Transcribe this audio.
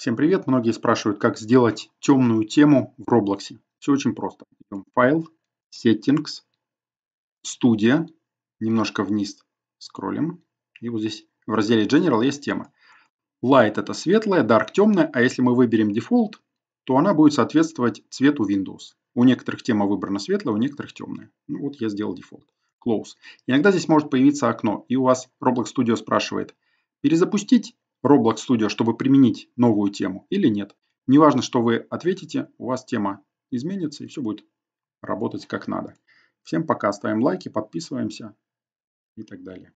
Всем привет! Многие спрашивают, как сделать темную тему в Roblox. Все очень просто. Идем файл, settings, студия, немножко вниз скроллим. И вот здесь в разделе General есть тема. Light это светлая, Dark темная, а если мы выберем дефолт, то она будет соответствовать цвету Windows. У некоторых тема выбрана светлая, у некоторых темная. Ну вот я сделал дефолт. Close. Иногда здесь может появиться окно, и у вас Roblox Studio спрашивает, перезапустить Roblox Studio, чтобы применить новую тему или нет. Неважно, что вы ответите, у вас тема изменится и все будет работать как надо. Всем пока, ставим лайки, подписываемся и так далее.